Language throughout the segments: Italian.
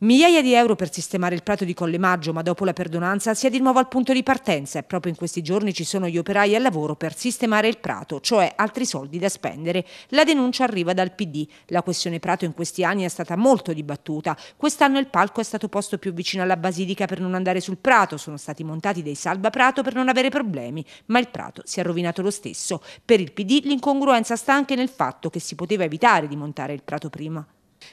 Migliaia di euro per sistemare il prato di Colle Maggio, ma dopo la perdonanza si è di nuovo al punto di partenza e proprio in questi giorni ci sono gli operai al lavoro per sistemare il prato, cioè altri soldi da spendere. La denuncia arriva dal PD. La questione prato in questi anni è stata molto dibattuta. Quest'anno il palco è stato posto più vicino alla basilica per non andare sul prato, sono stati montati dei salva prato per non avere problemi, ma il prato si è rovinato lo stesso. Per il PD l'incongruenza sta anche nel fatto che si poteva evitare di montare il prato prima.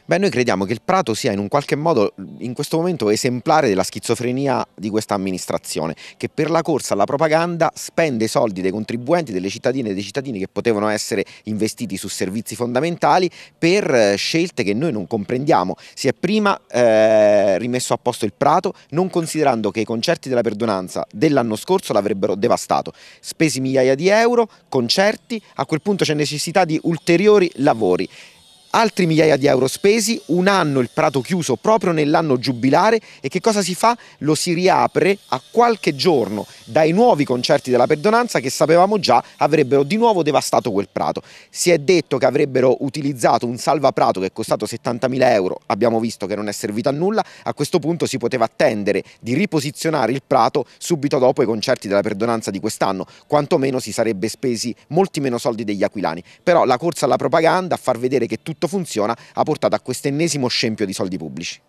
Beh, noi crediamo che il Prato sia in un qualche modo in questo momento esemplare della schizofrenia di questa amministrazione, che per la corsa alla propaganda spende i soldi dei contribuenti, delle cittadine e dei cittadini che potevano essere investiti su servizi fondamentali per eh, scelte che noi non comprendiamo. Si è prima eh, rimesso a posto il Prato, non considerando che i concerti della perdonanza dell'anno scorso l'avrebbero devastato. Spesi migliaia di euro, concerti, a quel punto c'è necessità di ulteriori lavori altri migliaia di euro spesi, un anno il prato chiuso proprio nell'anno giubilare e che cosa si fa? Lo si riapre a qualche giorno dai nuovi concerti della perdonanza che sapevamo già avrebbero di nuovo devastato quel prato. Si è detto che avrebbero utilizzato un salvaprato che è costato 70.000 euro, abbiamo visto che non è servito a nulla, a questo punto si poteva attendere di riposizionare il prato subito dopo i concerti della perdonanza di quest'anno, quantomeno si sarebbe spesi molti meno soldi degli aquilani. Però la corsa alla propaganda, a far vedere che tutto tutto funziona ha portato a questo ennesimo scempio di soldi pubblici.